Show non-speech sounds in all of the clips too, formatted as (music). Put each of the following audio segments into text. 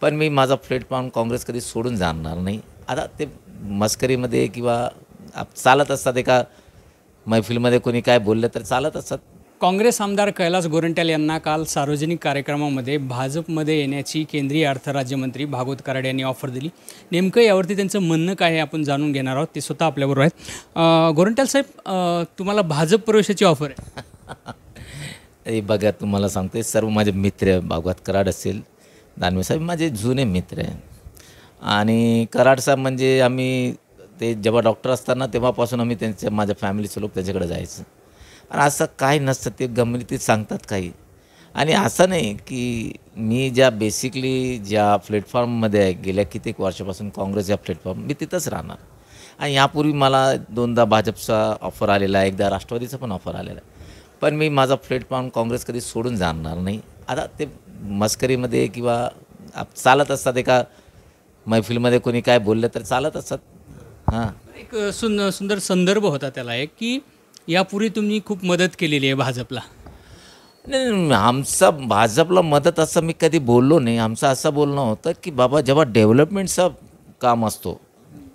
पण मी माझा प्लॅटफॉर्म काँग्रेस कधी सोडून जाणार नाही आता ते मस्करीमध्ये किंवा चालत असतात एका मैफिलमध्ये कोणी काय बोललं तर चालत असतात काँग्रेस आमदार कैलास गोरंट्याल यांना काल सार्वजनिक कार्यक्रमामध्ये भाजपमध्ये येण्याची केंद्रीय अर्थराज्यमंत्री भागवत कराड यांनी ऑफर दिली नेमकं यावरती त्यांचं म्हणणं काय आहे आपण जाणून घेणार आहोत ते स्वतः आपल्याबरोबर आहेत गोरंट्याल साहेब तुम्हाला भाजप प्रवेशाची ऑफर आहे (laughs) बघा तुम्हाला सांगते सर्व माझे मित्र भागवत कराड असेल दानवे माझे जुने मित्र आहे आणि कराड म्हणजे आम्ही ते जेव्हा डॉक्टर असताना तेव्हापासून आम्ही त्यांच्या माझ्या फॅमिलीचे लोक त्याच्याकडे जायचं आणि असं काय नसतं ते ते सांगतात काही आणि असं नाही की मी ज्या बेसिकली ज्या प्लॅटफॉर्ममध्ये आहे गेल्या कित्येक वर्षापासून काँग्रेस या प्लॅटफॉर्म मी तिथंच राहणार आणि यापूर्वी मला दोनदा भाजपचा ऑफर आलेला आहे एकदा राष्ट्रवादीचा पण ऑफर आलेला आहे पण मी माझा प्लॅटफॉर्म काँग्रेस कधी सोडून जाणार नाही आता ते मस्करीमध्ये किंवा चालत असतात एका मैफिलमध्ये कोणी काय बोललं तर चालत असतात हां एक सुंदर संदर्भ होता त्याला एक की यापूर्वी तुम्ही खूप मदत केलेली आहे भाजपला नाही आमचा भाजपला मदत असं मी कधी बोललो नाही आमचं असं बोलणं होतं की बाबा जेव्हा डेव्हलपमेंटचा काम असतो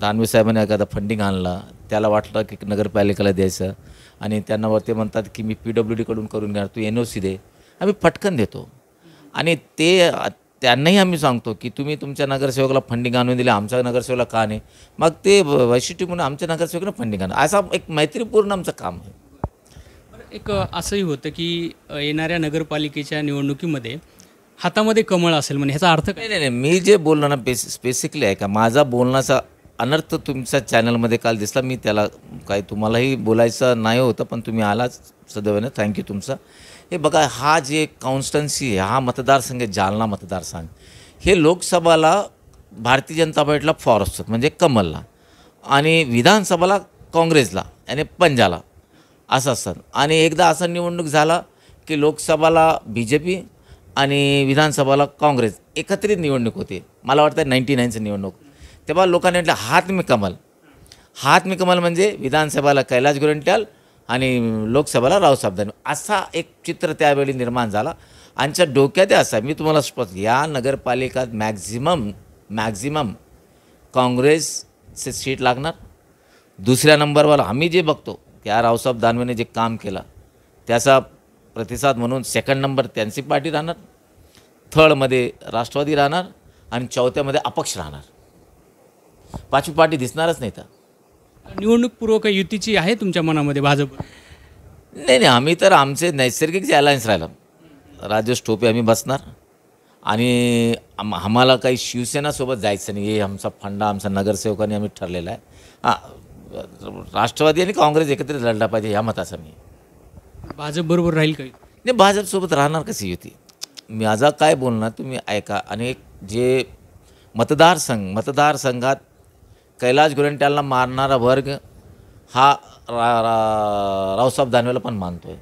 दानवे साहेबांनी एखादा फंडिंग आणला त्याला वाटलं की नगरपालिकेला द्यायचं आणि त्यांना ते म्हणतात की मी पी डब्ल्यू डीकडून करून घेणार तू एन ओ सी दे आम्ही पटकन देतो आणि ते त्यांनाही आम्ही सांगतो की तुम्ही तुमच्या नगरसेवकाला फंडिंग आणून दिले आमच्या नगरसेवकाला का नाही मग ते वैशिष्ट्य म्हणून आमच्या नगरसेवकाला फंडिंग आणून असा एक मैत्रीपूर्ण आमचं काम आहे एक असंही होतं की येणाऱ्या नगरपालिकेच्या निवडणुकीमध्ये हातामध्ये कमळ असेल म्हणजे ह्याचा अर्थ काय नाही नाही मी जे बोललो ना बेस स्पेसिकली आहे का माझा बोलण्याचा अनर्थ तुमच्या चॅनलमध्ये काल दिसला मी त्याला काय तुम्हालाही बोलायचं नाही होतं पण तुम्ही आलाच सदैवाने थँक्यू तुमचा हे बघा हा जे कॉन्स्टन्सी आहे हा मतदारसंघ जालना मतदारसंघ हे लोकसभाला भारतीय जनता पार्टीला फॉरेस्ट म्हणजे कमलला आणि विधानसभाला काँग्रेसला आणि पंजाला असं असतात आणि एकदा असा निवडणूक झाला की लोकसभाला बी जे पी आणि विधानसभाला काँग्रेस एकत्रित निवडणूक होते मला वाटतं नाईन्टी नाईनचं निवडणूक तेव्हा लोकांनी म्हटलं हात मी कमल हात मी कमल म्हणजे विधानसभाला कैलाश गुरंट्याल आणि लोकसभेला रावसाहेब दानवे असा एक चित्र त्यावेळी निर्माण झाला आमच्या डोक्यात असा मी तुम्हाला स्पष्ट या नगरपालिकात मॅक्झिमम मॅक्झिमम काँग्रेसचे सीट लागणार दुसऱ्या नंबरवर आम्ही जे बघतो त्या रावसाहेब दानवेने जे काम केलं त्याचा प्रतिसाद म्हणून सेकंड नंबर त्यांची पार्टी राहणार थर्डमध्ये राष्ट्रवादी राहणार आणि चौथ्यामध्ये अपक्ष राहणार पाचवी पार्टी दिसणारच नाही तर निवडणूकपूर्व काही युतीची आहे तुमच्या मनामध्ये भाजप नाही नाही आम्ही तर आमचे नैसर्गिक जे अलायन्स राहिला राजेश टोपे आम्ही बसणार आणि आम्हाला काही शिवसेनासोबत जायचं नाही हे आमचा फंडा आमचा नगरसेवकांनी आम्ही ठरलेला आहे हां राष्ट्रवादी आणि काँग्रेस एकत्रित लढला पाहिजे ह्या मताचा मी भाजप बरोबर राहील काही नाही भाजपसोबत राहणार कशी युती मी माझा काय बोलणार तुम्ही ऐका आणि जे मतदारसंघ मतदारसंघात कैलाश गोरेंट्याला मारणारा वर्ग हा रा रा रावसाहेब दानवेला पण मानतो आहे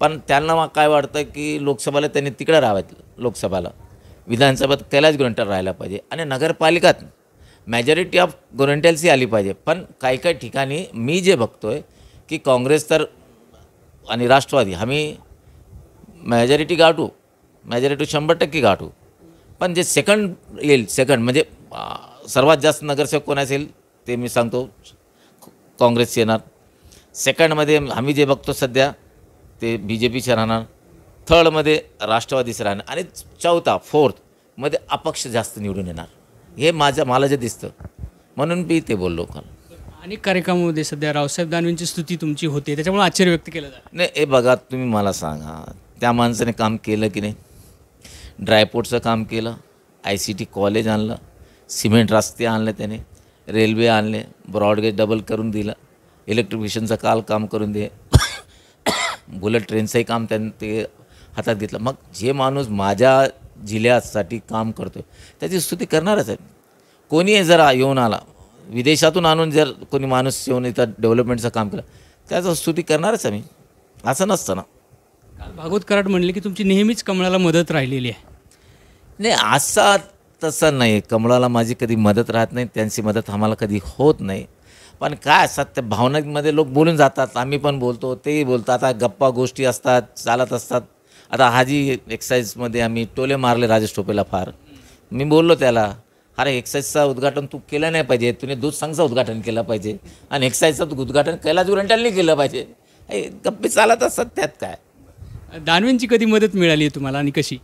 पण त्यांना मग काय वाटतं की लोकसभाला त्यांनी तिकडे राहावेत लोकसभाला विधानसभेत कैलाश गुरंट्याला राहायला पाहिजे आणि नगरपालिकात मॅजॉरिटी ऑफ गोरेंट्यालची आली पाहिजे पण काही काही ठिकाणी मी जे बघतो आहे की काँग्रेस तर आणि राष्ट्रवादी आम्ही मॅजॉरिटी गाठू मॅजॉरिटी शंभर टक्के गाठू पण जे सेकंड येईल सेकंड म्हणजे सर्वात जास्त नगरसेवक कोण असेल ते मी सांगतो काँग्रेस येणार सेकंडमध्ये आम्ही जे बघतो सध्या ते बी जे पीचे राहणार थर्डमध्ये राष्ट्रवादीचं राहणार आणि चौथा फोर्थमध्ये अपक्ष जास्त निवडून येणार हे माझ्या मला जे दिसतं म्हणून मी ते बोललो का अनेक कार्यक्रमामध्ये सध्या रावसाहेब दानवेंची स्तुती तुमची होते त्याच्यामुळे आश्चर्य व्यक्त केलं जात नाही हे बघा तुम्ही मला सांगा त्या माणसाने काम केलं की नाही ड्रायपोर्टचं काम केलं आय सी टी कॉलेज आणलं सिमेंट रस्ते आणले त्याने रेल्वे आणले ब्रॉडगेज डबल करून दिलं इलेक्ट्रिफिशनचं काल काम करून दे (coughs) बुलेट ट्रेनचंही काम त्यां ते हातात घेतलं मग जे माणूस माझ्या जिल्ह्यासाठी काम करतो त्याची स्तुती करणारच आहे कोणी जरा येऊन आला विदेशातून आणून जर कोणी माणूस येऊन इथं डेव्हलपमेंटचं काम केलं त्याचं स्तुती करणारच आहे मी असं नसतं ना भागवत कराड म्हणले की तुमची नेहमीच कमळाला मदत राहिलेली आहे नाही असा तसं नाही कमळाला माझी कधी मदत राहत नाही त्यांची मदत आम्हाला कधी होत नाही पण काय असतात त्या भावनांमध्ये लोक बोलून जातात आम्ही पण बोलतो तेही बोलतात आता गप्पा गोष्टी असतात चालत असतात आता हाजी एक्सरसाइजमध्ये आम्ही टोले मारले राजेश टोपेला फार मी बोललो त्याला अरे एक्सरसाइजचं उद्घाटन तू केलं नाही पाहिजे तुने दूध संघचं उद्घाटन केलं पाहिजे आणि एक्सरसाइजचं तू उद्घाटन कैलास गुरंटालनी केलं पाहिजे गप्पे चालत असतात त्यात काय दानवेंची कधी मदत मिळाली तुम्हाला आणि कशी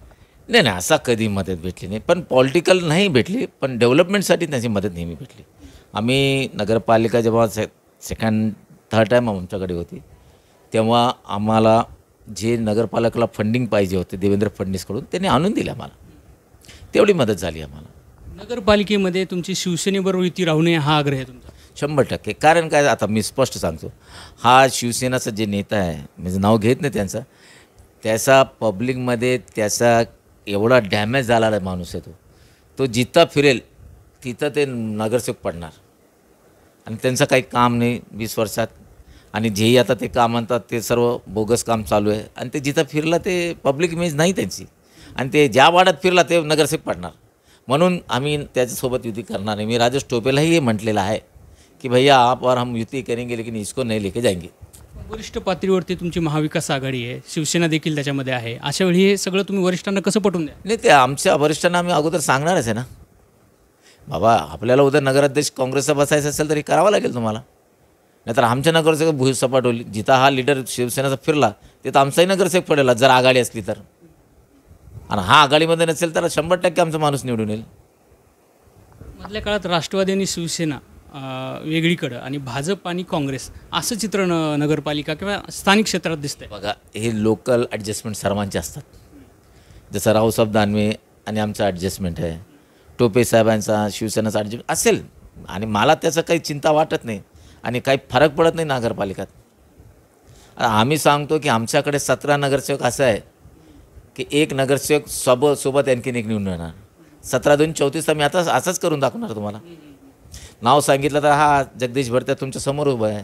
नाही नाही असा कधी मदत भेटली नाही पण पॉलिटिकल नाही भेटली पण डेव्हलपमेंटसाठी त्यांची मदत नेहमी भेटली आम्ही नगरपालिका जेव्हा से सेकंड थर्ड टाईम आमच्याकडे होती तेव्हा आम्हाला जे नगरपालकाला फंडिंग पाहिजे होते देवेंद्र फडणवीसकडून त्यांनी आणून दिले आम्हाला तेवढी मदत झाली आम्हाला नगरपालिकेमध्ये तुमची शिवसेनेबरोबर युती राहू नये हा आग्रह आहे तुमचा शंभर टक्के कारण काय आता मी स्पष्ट सांगतो हा शिवसेनाचा जे नेता आहे म्हणजे नाव घेत नाही त्यांचा त्याचा पब्लिकमध्ये त्याचा एवढा डॅमेज झाला आहे माणूस आहे तो तो जिथं फिरेल तिथं ते नगरसेवक पडणार आणि त्यांचं काही काम नाही वीस वर्षात आणि जेही आता ते काम म्हणतात ते सर्व बोगस काम चालू आहे आणि ते जिथं फिरलं ते पब्लिक इमेज नाही त्यांची आणि ते ज्या वाड्यात फिरला ते नगरसेवक पडणार म्हणून आम्ही त्याच्यासोबत युती करणार आहे मी राजेश टोपेलाही म्हटलेलं आहे की भैया आप और हम युती करेंगे लेकिन इसको नहीं लेके जाएंगे वरिष्ठ पातळीवरती तुमची महाविकास आघाडी आहे शिवसेना देखील त्याच्यामध्ये आहे अशा वेळी हे सगळं तुम्ही वरिष्ठांना कसं पटवून द्या नाही ते आमच्या वरिष्ठांना आम्ही अगोदर सांगणारच आहे ना बाबा आपल्याला उद्या नगराध्यक्ष काँग्रेसचा बसायचं असेल तर हे करावं लागेल तुम्हाला नाहीतर आमच्या नगरसेवक भुईसपाट होईल जिथं हा लिडर शिवसेनेचा फिरला तिथं आमचाही नगरसेवक पडेला जर आघाडी असली तर आणि हा आघाडीमध्ये नसेल तर शंभर टक्के आमचा माणूस निवडून येईल मधल्या काळात राष्ट्रवादी आणि शिवसेना वेगळीकडं आणि भाजप आणि काँग्रेस असं चित्र नगरपालिका किंवा स्थानिक क्षेत्रात दिसतंय बघा हे लोकल ॲडजस्टमेंट सर्वांचे असतात जसं रावसाहेब दानवे आणि आमचं ॲडजस्टमेंट आहे टोपे साहेबांचा शिवसेनेचा ॲडजस्टमेंट असेल आणि मला त्याचं काही चिंता वाटत नाही आणि काही फरक पडत नाही नगरपालिकात आम्ही सांगतो की आमच्याकडे सतरा नगरसेवक असं आहे की एक नगरसेवक सोबत सोबत आणखीन एक निवडून येणार सतरा दोन चौतीसचा मी आता असंच करून दाखवणार तुम्हाला नाव सांगितलं तर हा जगदीश भरत्या तुमच्या समोर उभा आहे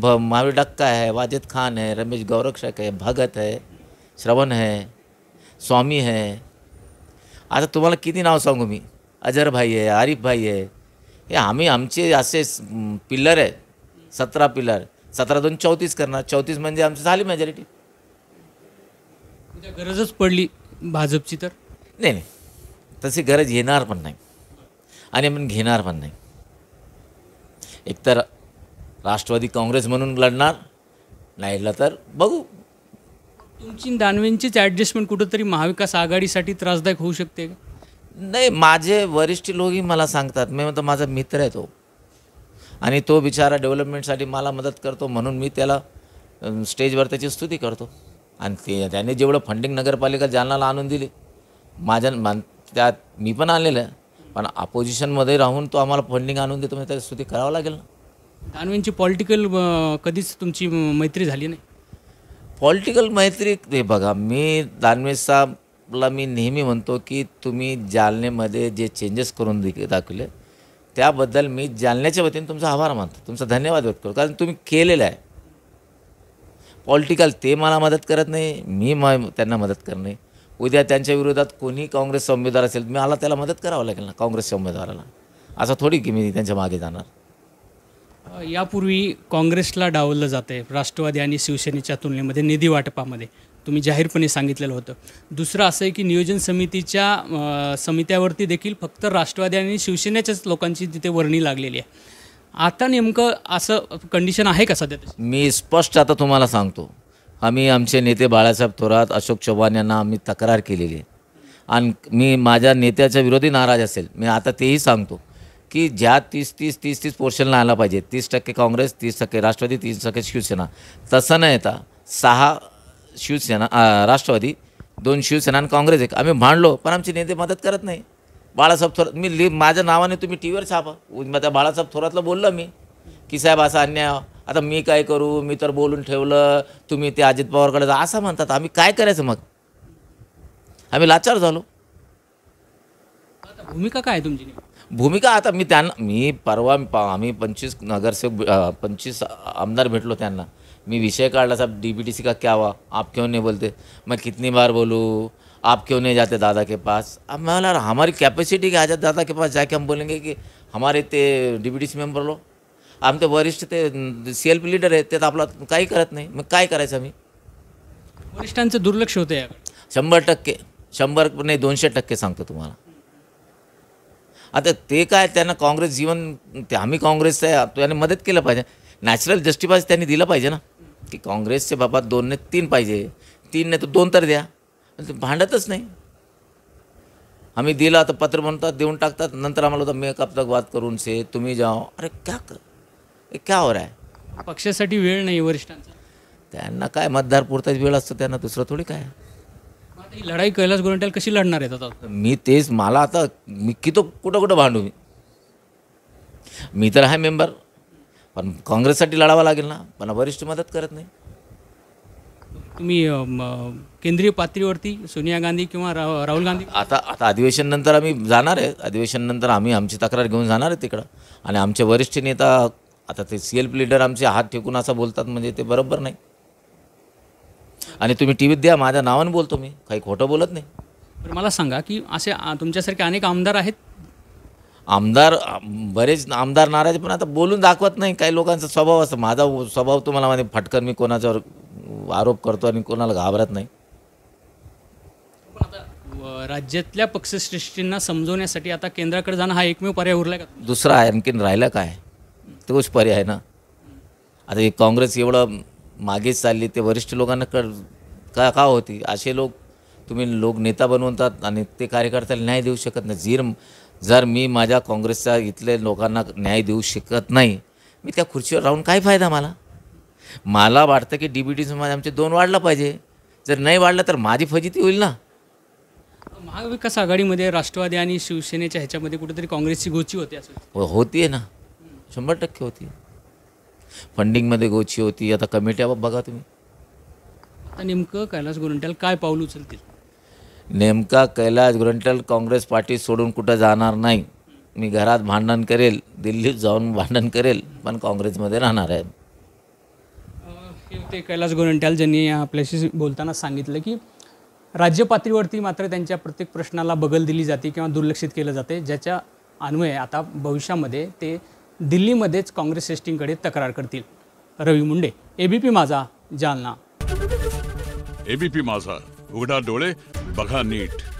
भ महावीर डक्का आहे वाजिद खान आहे रमेश गौरक्षक आहे भगत आहे श्रवण आहे स्वामी आहे आता तुम्हाला किती नाव सांगू मी अजर भाई आहे आरिफ भाई आहे हे आम्ही आमचे असे पिल्लर आहे सतरा पिल्लर सतरा दोन चौतीस करणार चौतीस म्हणजे आमची झाली मेजॉरिटी गरजच पडली भाजपची तर नाही नाही तशी गरज येणार पण नाही आणि आपण घेणार पण नाही एकतर राष्ट्रवादी काँग्रेस म्हणून लढणार नाहीला तर बघू तुमची दानवेंचीच ॲडजस्टमेंट कुठंतरी महाविकास आघाडीसाठी त्रासदायक होऊ शकते का नाही माझे वरिष्ठ लोकही मला सांगतात मी म्हणतो माझा मित्र आहे तो आणि तो बिचारा डेव्हलपमेंटसाठी मला मदत करतो म्हणून मी त्याला स्टेजवर त्याची स्तुती करतो आणि ते त्याने जेवढं फंडिंग नगरपालिका जालनाला आणून दिली माझ्या मान त्यात मी पण आलेलं आहे पण अपोजिशनमध्ये राहून तो आम्हाला फंडिंग आणून देतो म्हणजे त्याची स्तुती करावं लागेल ना दानवेंची पॉलिटिकल कधीच तुमची मैत्री झाली नाही पॉलिटिकल मैत्री हे बघा मी दानवे साहेबला मी नेहमी म्हणतो की तुम्ही जालनेमध्ये जे चेंजेस करून दाखवले त्याबद्दल मी जालन्याच्या वतीने तुमचा आभार मानतो तुमचा धन्यवाद व्यक्त करतो कारण तुम्ही केलेलं आहे पॉलिटिकल ते मला मदत करत नाही मी म त्यांना मदत नाही उद्या त्यांच्या विरोधात कोणी काँग्रेसचा उमेदवार असेल मी आला त्याला मदत करावं लागेल ना काँग्रेसच्या उमेदवाराला असं थोडी की मी त्यांच्या मागे जाणार यापूर्वी काँग्रेसला डावलं जातं आहे राष्ट्रवादी आणि शिवसेनेच्या तुलनेमध्ये निधी वाटपामध्ये तुम्ही जाहीरपणे सांगितलेलं होतं दुसरं असं आहे की नियोजन समितीच्या समित्यावरती देखील फक्त राष्ट्रवादी आणि शिवसेनेच्याच लोकांची तिथे वर्णी लागलेली आहे आता नेमकं असं कंडिशन आहे का सध्या मी स्पष्ट आता तुम्हाला सांगतो आम्ही आमचे नेते बाळासाहेब थोरात अशोक चव्हाण यांना आम्ही तक्रार केलेली आहे आणि मी माझ्या नेत्याच्या विरोधी नाराज असेल मी आता तेही सांगतो की ज्या तीस तीस तीस तीस पोर्शनला आला पाहिजे तीस टक्के काँग्रेस तीस टक्के राष्ट्रवादी तीस टक्के शिवसेना तसं न येता सहा शिवसेना राष्ट्रवादी दोन शिवसेना आणि काँग्रेस एक आम्ही भांडलो पण आमचे नेते मदत करत नाही बाळासाहेब थोरात मी लि माझ्या नावाने तुम्ही टी व्हीवर छापा त्या बाळासाहेब थोरातला बोललो मी की साहेब असा अन्याय आता मी काय करू मी तर बोलून ठेवलं तुम्ही ते अजित पवारकडे जा असं म्हणतात आम्ही काय करायचं मग आम्ही लाचार झालो भूमिका काय तुमची भूमिका आता मी त्यांना मी परवा आम्ही पंचवीस नगरसेवक पंचवीस आमदार भेटलो त्यांना मी विषय काढला साहेब डी बी टी सी का क्या हुआ आप क्यों नहीं बोलते मैं कितनी बार बोलू आप क्यों नहीं जाते दादा के पास अब मैं हमारी कॅपॅसिटी के दादा के पास जाके हम बोलेंगे की हमारे ते D B T C member आमचे वरिष्ठ ते सी एल पी लिडर आहेत त्यात आपला काही करत नाही मग काय करायचं आम्ही वरिष्ठांचं दुर्लक्ष होते शंभर टक्के शंभर नाही दोनशे टक्के सांगतो तुम्हाला आता ते काय त्यांना काँग्रेस जीवन ते आम्ही काँग्रेसचं आहे त्याने मदत केलं पाहिजे नॅचरल जस्टिफाय त्यांनी दिलं पाहिजे ना की काँग्रेसचे बाबा दोनने तीन पाहिजे तीन नाही तर दोन तर द्या भांडतच नाही आम्ही दिलं आता पत्र म्हणतात देऊन टाकतात नंतर आम्हाला होता मेकअप वाद करून से तुम्ही जाओ अरे क्या कर हे क्या हो रहा पक्षासाठी वेळ नाही वरिष्ठांचा त्यांना काय मतदार पुरताच वेळ असतो त्यांना दुसरं थोडी काय ही लढाई कैलास गोरंट्याल कशी लढणार आहेत आता मी तेच मला आता मी किती कुठं कुठं भांडू मी मी तर आहे मेंबर पण काँग्रेससाठी लढावा लागेल ना पण वरिष्ठ मदत करत नाही तुम्ही केंद्रीय पातळीवरती सोनिया गांधी किंवा रा राहुल गांधी आता आता अधिवेशन नंतर आम्ही जाणार आहे अधिवेशन नंतर आम्ही आमची तक्रार घेऊन जाणार आहे तिकडं आणि आमचे वरिष्ठ नेता आता ते सी एल पी लीडर आमचे हात ठेकून असं बोलतात म्हणजे ते बरोबर नाही आणि तुम्ही टी व्हीत द्या माझ्या नावानं बोलतो मी काही खोटं बोलत नाही तर मला सांगा की असे तुमच्यासारखे अनेक आमदार आहेत आमदार बरेच आमदार नाराज पण आता बोलून दाखवत नाही काही लोकांचा स्वभाव असतो माझा स्वभाव तुम्हाला माझे फटकन मी कोणाच्यावर आरोप करतो आणि कोणाला घाबरत नाही राज्यातल्या पक्षश्रेष्ठींना समजवण्यासाठी आता केंद्राकडे जाणं हा एकमेव पर्याय उरला का दुसरा आणखीन राहिला काय तोच पर्याय ना आता ही काँग्रेस एवढं मागेच चालली ते वरिष्ठ लोकांना कळ का का होती असे लोक तुम्ही लोक नेता बनवतात आणि ते कार्यकर्त्याला न्याय देऊ शकत नाही जीर जर मी माझ्या काँग्रेसच्या इथल्या लोकांना न्याय देऊ शकत नाही मी त्या खुर्चीवर राहून काय फायदा मला मला वाटतं की डी बी टी समाज आमचे दोन वाढला पाहिजे जर नाही वाढलं तर माझी फजिती होईल ना महाविकास आघाडीमध्ये राष्ट्रवादी आणि शिवसेनेच्या ह्याच्यामध्ये कुठेतरी काँग्रेसची गोची होते असं हो, होती आहे ना शंभर टक्के होती फंडिंगमध्ये गोची होती आता कमिट्या बघा तुम्ही नेमकं कैलास गुरंटाल काय पाऊल उचलतील नेमका कैलास गोरंट्याल काँग्रेस पार्टी सोडून कुठं जाणार नाही मी घरात भांडण करेल दिल्लीत जाऊन भांडण करेल पण काँग्रेसमध्ये राहणार आहे ते कैलास गोरंट्याल ज्यांनी आपल्याशी बोलताना सांगितलं की राज्य पातळीवरती मात्र त्यांच्या प्रत्येक प्रश्नाला बगल दिली जाते किंवा दुर्लक्षित केलं जाते ज्याच्या अन्वये आता भविष्यामध्ये ते दिल्लीमध्येच काँग्रेस एसटींकडे तक्रार करतील रवी मुंडे एबीपी माझा जालना एबीपी माझा उघडा डोळे बघा नीट